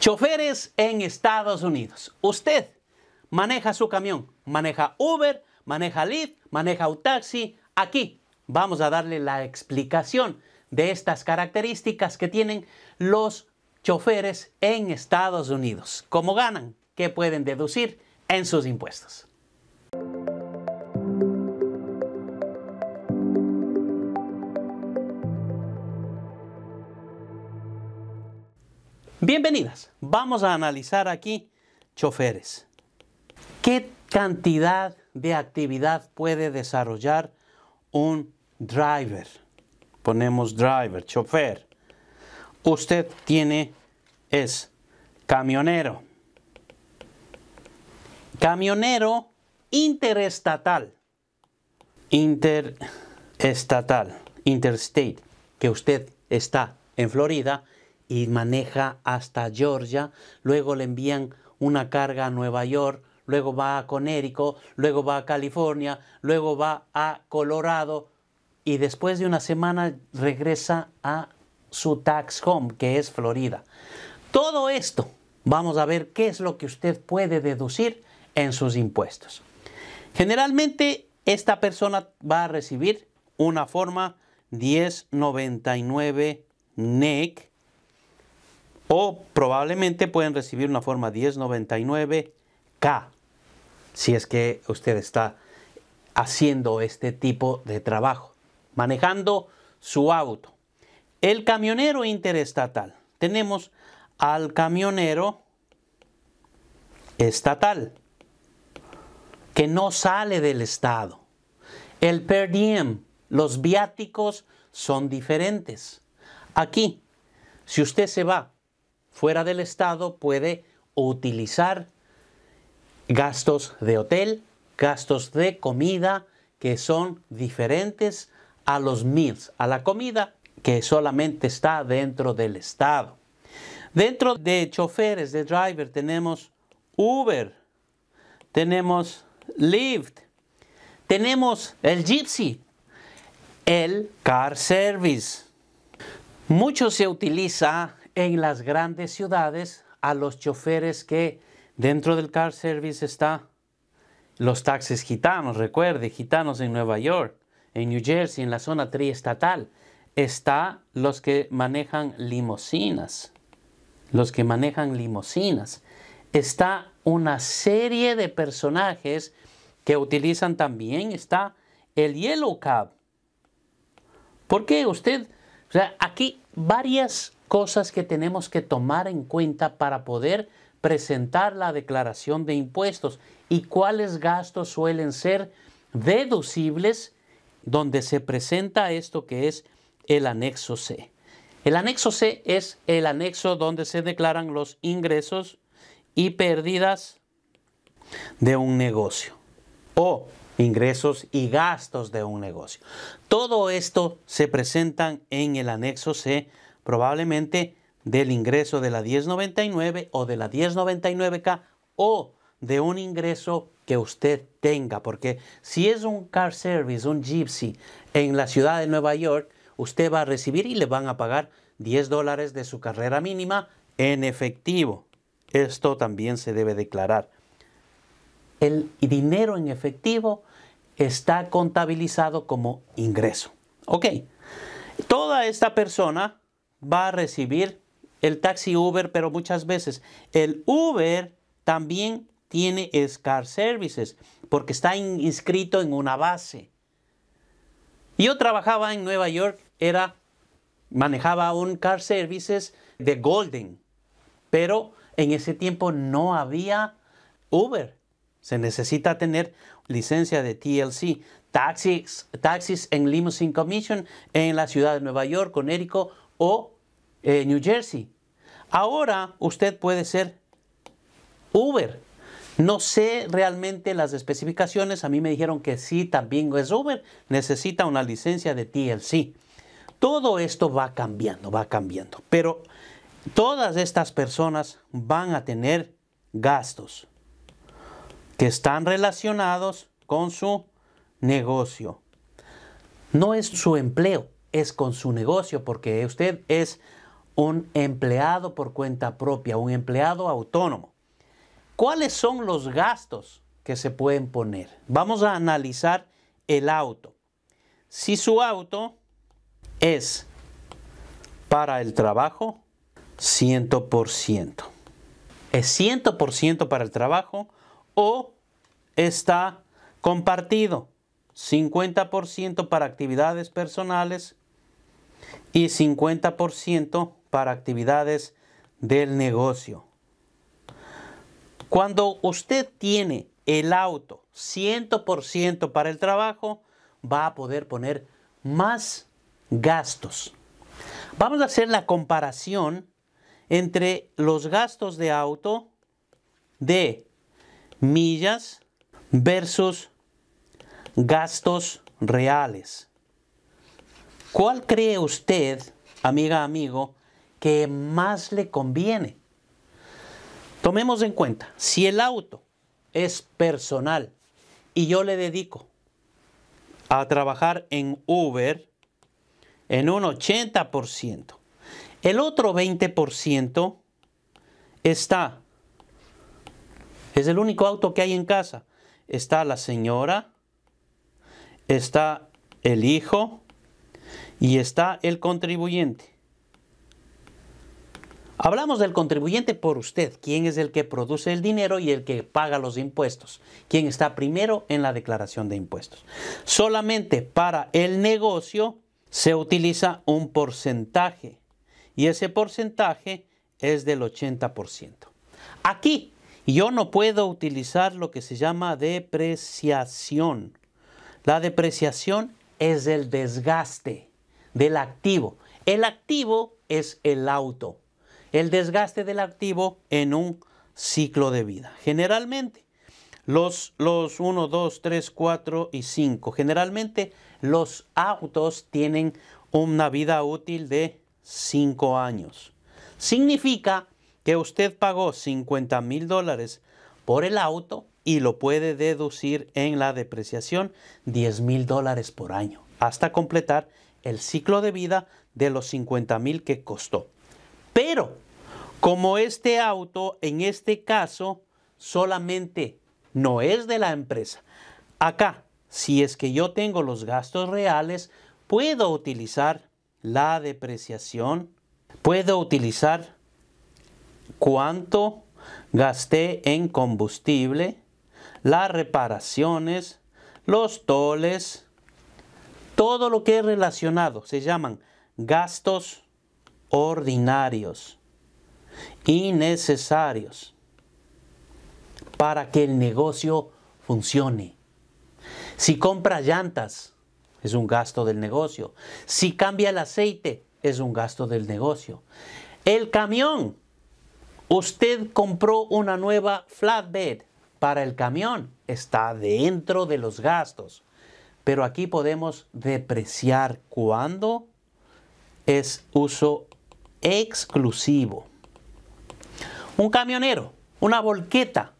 Choferes en Estados Unidos. Usted maneja su camión, maneja Uber, maneja Lyft, maneja un taxi. Aquí vamos a darle la explicación de estas características que tienen los choferes en Estados Unidos. ¿Cómo ganan? ¿Qué pueden deducir en sus impuestos? Bienvenidas. Vamos a analizar aquí choferes. ¿Qué cantidad de actividad puede desarrollar un driver? Ponemos driver, chofer. Usted tiene, es camionero. Camionero interestatal. Interestatal, interstate, que usted está en Florida y maneja hasta Georgia, luego le envían una carga a Nueva York, luego va a Connecticut, luego va a California, luego va a Colorado y después de una semana regresa a su tax home, que es Florida. Todo esto vamos a ver qué es lo que usted puede deducir en sus impuestos. Generalmente esta persona va a recibir una forma 1099 NEC o probablemente pueden recibir una forma 1099K si es que usted está haciendo este tipo de trabajo, manejando su auto. El camionero interestatal. Tenemos al camionero estatal que no sale del Estado. El per diem, los viáticos son diferentes. Aquí, si usted se va fuera del Estado puede utilizar gastos de hotel, gastos de comida que son diferentes a los meals, a la comida que solamente está dentro del Estado. Dentro de choferes, de driver, tenemos Uber, tenemos Lyft, tenemos el Gypsy, el Car Service. Mucho se utiliza en las grandes ciudades a los choferes que dentro del car service está los taxis gitanos, recuerde, gitanos en Nueva York, en New Jersey, en la zona triestatal, está los que manejan limosinas, los que manejan limosinas. Está una serie de personajes que utilizan también, está el yellow cab. ¿Por qué usted? O sea, aquí varias cosas que tenemos que tomar en cuenta para poder presentar la declaración de impuestos y cuáles gastos suelen ser deducibles donde se presenta esto que es el anexo C. El anexo C es el anexo donde se declaran los ingresos y pérdidas de un negocio o ingresos y gastos de un negocio. Todo esto se presentan en el anexo C probablemente del ingreso de la 1099 o de la 1099K o de un ingreso que usted tenga, porque si es un car service, un gypsy en la ciudad de Nueva York, usted va a recibir y le van a pagar 10 dólares de su carrera mínima en efectivo. Esto también se debe declarar. El dinero en efectivo está contabilizado como ingreso. Ok, toda esta persona va a recibir el taxi Uber, pero muchas veces el Uber también tiene Scar Services porque está inscrito en una base. Yo trabajaba en Nueva York, era manejaba un car services de Golden, pero en ese tiempo no había Uber. Se necesita tener licencia de TLC, taxis, taxis en Limousine Commission en la ciudad de Nueva York, conérico o eh, New Jersey. Ahora usted puede ser Uber. No sé realmente las especificaciones. A mí me dijeron que sí, también es Uber. Necesita una licencia de TLC. Todo esto va cambiando, va cambiando. Pero todas estas personas van a tener gastos que están relacionados con su negocio. No es su empleo, es con su negocio, porque usted es un empleado por cuenta propia, un empleado autónomo. ¿Cuáles son los gastos que se pueden poner? Vamos a analizar el auto. Si su auto es para el trabajo, 100%. ¿Es 100% para el trabajo o está compartido? 50% para actividades personales, y 50% para actividades del negocio. Cuando usted tiene el auto 100% para el trabajo, va a poder poner más gastos. Vamos a hacer la comparación entre los gastos de auto de millas versus gastos reales. ¿Cuál cree usted, amiga, amigo, que más le conviene? Tomemos en cuenta, si el auto es personal y yo le dedico a trabajar en Uber en un 80%, el otro 20% está, es el único auto que hay en casa, está la señora, está el hijo, y está el contribuyente. Hablamos del contribuyente por usted, quién es el que produce el dinero y el que paga los impuestos, quién está primero en la declaración de impuestos. Solamente para el negocio se utiliza un porcentaje y ese porcentaje es del 80%. Aquí yo no puedo utilizar lo que se llama depreciación. La depreciación es el desgaste del activo. El activo es el auto. El desgaste del activo en un ciclo de vida. Generalmente, los, los 1, 2, 3, 4 y 5. Generalmente, los autos tienen una vida útil de 5 años. Significa que usted pagó 50 mil dólares por el auto y lo puede deducir en la depreciación 10 mil dólares por año hasta completar el ciclo de vida de los 50 mil que costó. Pero como este auto, en este caso, solamente no es de la empresa. Acá, si es que yo tengo los gastos reales, puedo utilizar la depreciación, puedo utilizar cuánto gasté en combustible, las reparaciones, los toles, todo lo que es relacionado se llaman gastos ordinarios, innecesarios, para que el negocio funcione. Si compra llantas, es un gasto del negocio. Si cambia el aceite, es un gasto del negocio. El camión, usted compró una nueva flatbed para el camión, está dentro de los gastos. Pero aquí podemos depreciar cuando es uso exclusivo. Un camionero, una volqueta,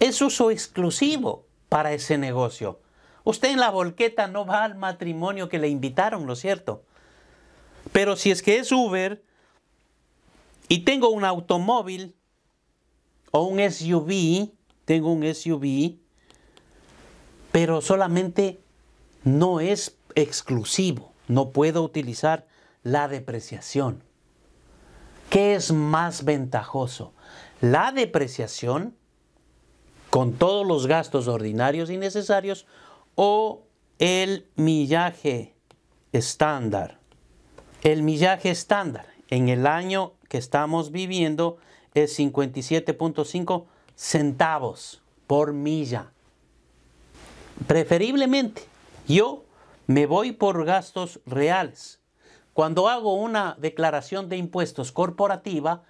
es uso exclusivo para ese negocio. Usted en la volqueta no va al matrimonio que le invitaron, ¿lo cierto? Pero si es que es Uber y tengo un automóvil o un SUV, tengo un SUV, pero solamente no es exclusivo. No puedo utilizar la depreciación. ¿Qué es más ventajoso? La depreciación con todos los gastos ordinarios y necesarios o el millaje estándar. El millaje estándar en el año que estamos viviendo es 57.5 centavos por milla. Preferiblemente, yo me voy por gastos reales. Cuando hago una declaración de impuestos corporativa,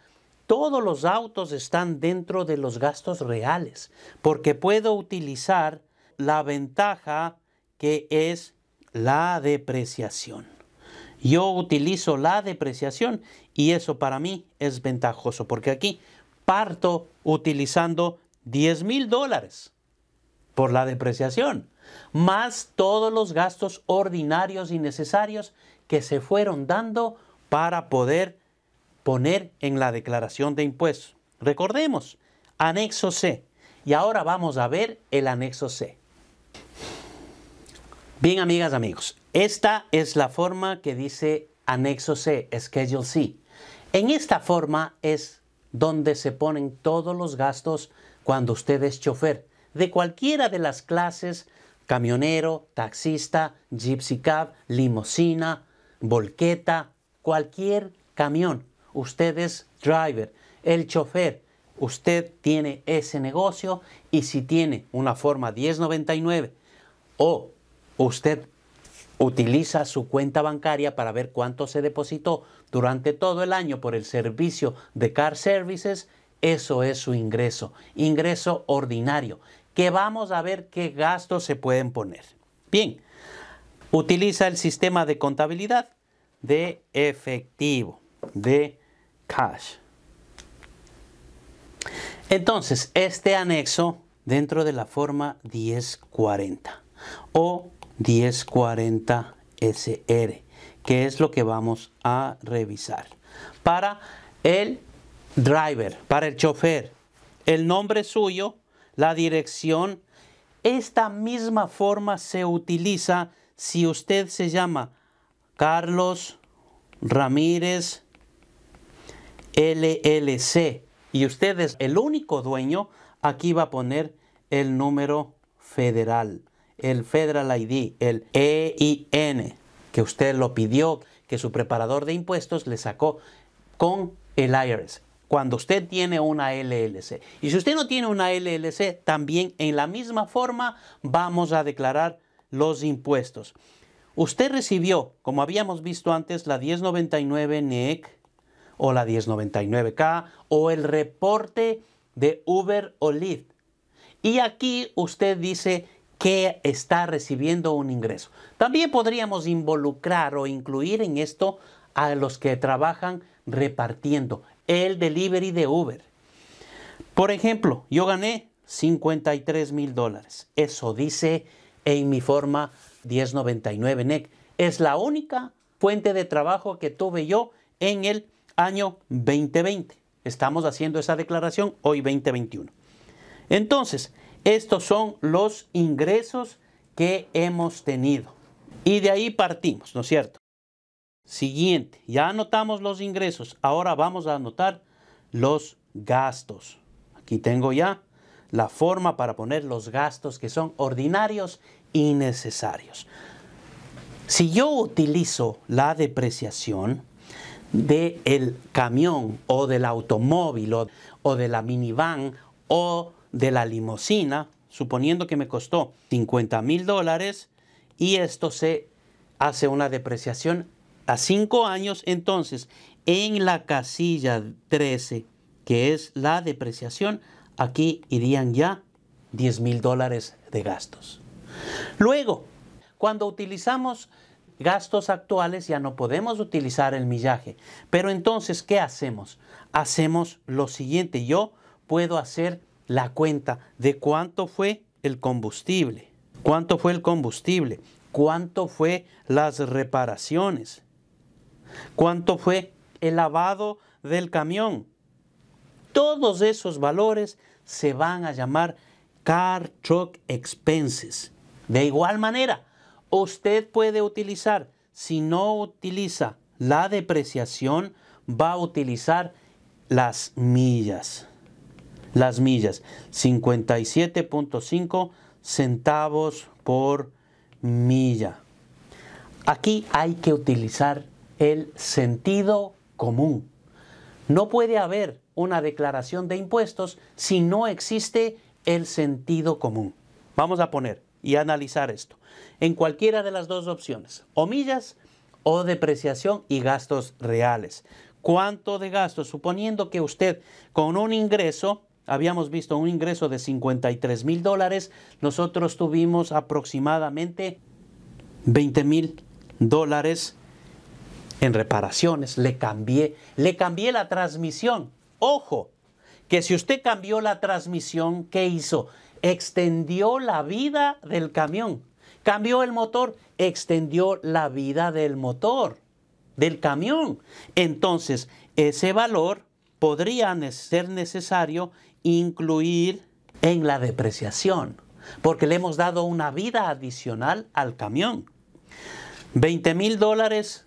todos los autos están dentro de los gastos reales, porque puedo utilizar la ventaja que es la depreciación. Yo utilizo la depreciación y eso para mí es ventajoso, porque aquí parto utilizando 10 mil dólares por la depreciación, más todos los gastos ordinarios y necesarios que se fueron dando para poder poner en la declaración de impuestos. Recordemos, anexo C. Y ahora vamos a ver el anexo C. Bien, amigas, amigos, esta es la forma que dice anexo C, Schedule C. En esta forma es donde se ponen todos los gastos cuando usted es chofer de cualquiera de las clases, camionero, taxista, gypsy cab, limosina, volqueta, cualquier camión. Usted es driver, el chofer. Usted tiene ese negocio y si tiene una forma 1099 o usted utiliza su cuenta bancaria para ver cuánto se depositó durante todo el año por el servicio de car services, eso es su ingreso, ingreso ordinario que vamos a ver qué gastos se pueden poner. Bien, utiliza el sistema de contabilidad de efectivo, de cash. Entonces, este anexo dentro de la forma 1040 o 1040 SR, que es lo que vamos a revisar. Para el driver, para el chofer, el nombre suyo la dirección. Esta misma forma se utiliza si usted se llama Carlos Ramírez LLC y usted es el único dueño, aquí va a poner el número federal, el Federal ID, el EIN, que usted lo pidió, que su preparador de impuestos le sacó con el IRS cuando usted tiene una LLC. Y si usted no tiene una LLC, también en la misma forma vamos a declarar los impuestos. Usted recibió, como habíamos visto antes, la 1099 NEC e o la 1099K o el reporte de Uber o Lyft. Y aquí usted dice que está recibiendo un ingreso. También podríamos involucrar o incluir en esto a los que trabajan repartiendo el delivery de Uber. Por ejemplo, yo gané 53 mil dólares. Eso dice en mi forma 1099 NEC. E es la única fuente de trabajo que tuve yo en el año 2020. Estamos haciendo esa declaración hoy 2021. Entonces, estos son los ingresos que hemos tenido. Y de ahí partimos, ¿no es cierto? Siguiente, ya anotamos los ingresos, ahora vamos a anotar los gastos. Aquí tengo ya la forma para poner los gastos que son ordinarios y necesarios. Si yo utilizo la depreciación del el camión o del automóvil o, de la minivan o de la limusina, suponiendo que me costó 50 mil dólares y esto se hace una depreciación a cinco años entonces en la casilla 13, que es la depreciación, aquí irían ya 10 mil dólares de gastos. Luego, cuando utilizamos gastos actuales ya no podemos utilizar el millaje. Pero entonces, ¿qué hacemos? Hacemos lo siguiente. Yo puedo hacer la cuenta de cuánto fue el combustible, cuánto fue el combustible, cuánto fue las reparaciones, cuánto fue el lavado del camión. Todos esos valores se van a llamar car truck expenses. De igual manera, usted puede utilizar, si no utiliza la depreciación, va a utilizar las millas. Las millas, 57.5 centavos por milla. Aquí hay que utilizar el sentido común. No puede haber una declaración de impuestos si no existe el sentido común. Vamos a poner y analizar esto en cualquiera de las dos opciones, o millas o depreciación y gastos reales. ¿Cuánto de gastos? Suponiendo que usted con un ingreso, habíamos visto un ingreso de 53 mil dólares, nosotros tuvimos aproximadamente 20 mil dólares en reparaciones, le cambié, le cambié la transmisión. Ojo, que si usted cambió la transmisión, ¿qué hizo? Extendió la vida del camión. Cambió el motor, extendió la vida del motor, del camión. Entonces, ese valor podría ser necesario incluir en la depreciación, porque le hemos dado una vida adicional al camión. 20 mil dólares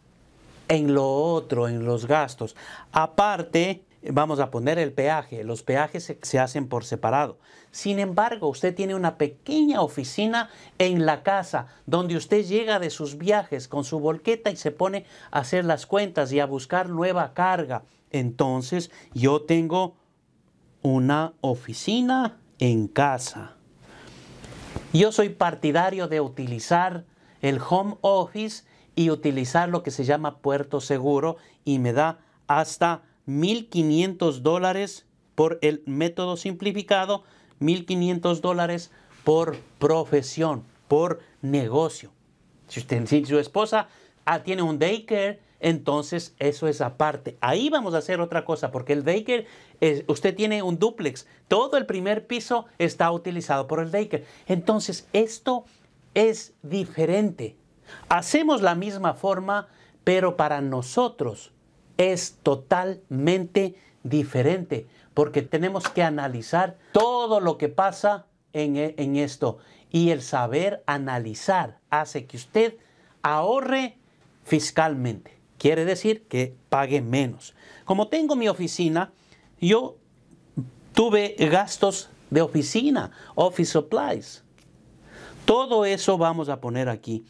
en lo otro, en los gastos. Aparte, vamos a poner el peaje. Los peajes se, hacen por separado. Sin embargo, usted tiene una pequeña oficina en la casa donde usted llega de sus viajes con su volqueta y se pone a hacer las cuentas y a buscar nueva carga. Entonces, yo tengo una oficina en casa. Yo soy partidario de utilizar el home office y utilizar lo que se llama puerto seguro y me da hasta 1.500 dólares por el método simplificado, 1.500 dólares por profesión, por negocio. Si, usted, si su esposa ah, tiene un daycare, entonces eso es aparte. Ahí vamos a hacer otra cosa, porque el daycare, usted tiene un duplex, todo el primer piso está utilizado por el daycare. Entonces esto es diferente Hacemos la misma forma, pero para nosotros es totalmente diferente, porque tenemos que analizar todo lo que pasa e, en, esto. Y el saber analizar hace que usted ahorre fiscalmente. Quiere decir que pague menos. Como tengo mi oficina, yo tuve gastos de oficina, office supplies. Todo eso vamos a poner aquí.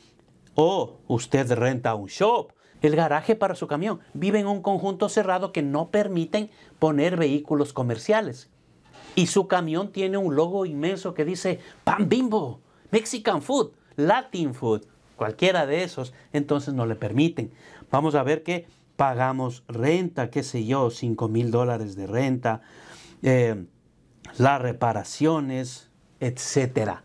O usted renta un shop, el garaje para su camión. Vive en un conjunto cerrado que no permiten poner vehículos comerciales. Y su camión tiene un logo inmenso que dice Pan Bimbo, Mexican Food, Latin Food, cualquiera de esos. Entonces no le permiten. Vamos a ver que pagamos renta, qué sé yo, 5 mil dólares de renta, eh, las reparaciones, etcétera.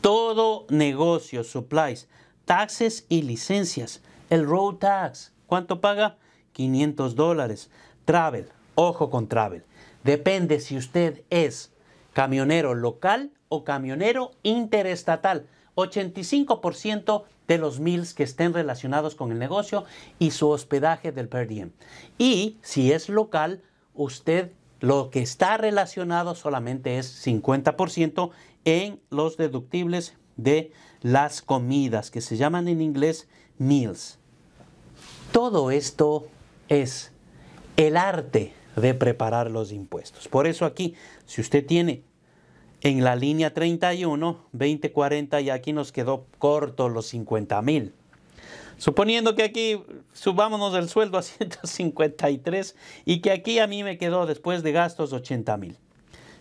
Todo negocio, supplies, taxes y licencias. El road tax, ¿cuánto paga? 500 dólares. Travel, ojo con travel. Depende si usted es camionero local o camionero interestatal. 85% de los miles que estén relacionados con el negocio y su hospedaje del per diem. Y si es local, usted lo que está relacionado solamente es 50% en los deductibles de las comidas, que se llaman en inglés meals. Todo esto es el arte de preparar los impuestos. Por eso aquí, si usted tiene en la línea 31, 20, 40 y aquí nos quedó corto los 50 mil. Suponiendo que aquí subámonos el sueldo a 153 y que aquí a mí me quedó después de gastos 80 mil.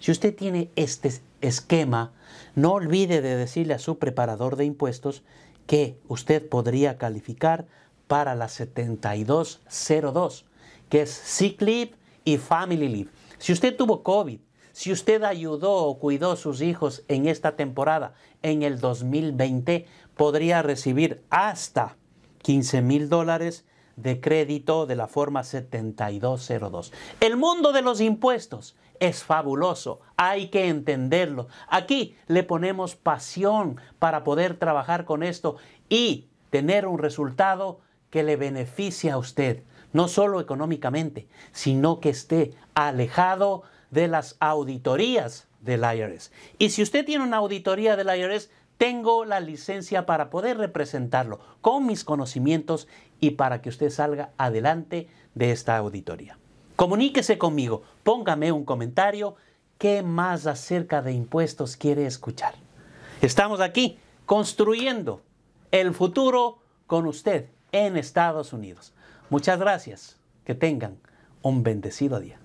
Si usted tiene este, esquema, no olvide de decirle a su preparador de impuestos que usted podría calificar para la 7202, que es sick leave y family leave. Si usted tuvo COVID, si usted ayudó o cuidó a sus hijos en esta temporada, en el 2020, podría recibir hasta 15 mil dólares de crédito de la forma 7202. El mundo de los impuestos es fabuloso, hay que entenderlo. Aquí le ponemos pasión para poder trabajar con esto y tener un resultado que le beneficie a usted, no solo económicamente, sino que esté alejado de las auditorías del IRS. Y si usted tiene una auditoría del IRS, tengo la licencia para poder representarlo con mis conocimientos y para que usted salga adelante de esta auditoría. Comuníquese conmigo, póngame un comentario. ¿Qué más acerca de impuestos quiere escuchar? Estamos aquí construyendo el futuro con usted en Estados Unidos. Muchas gracias. Que tengan un bendecido día.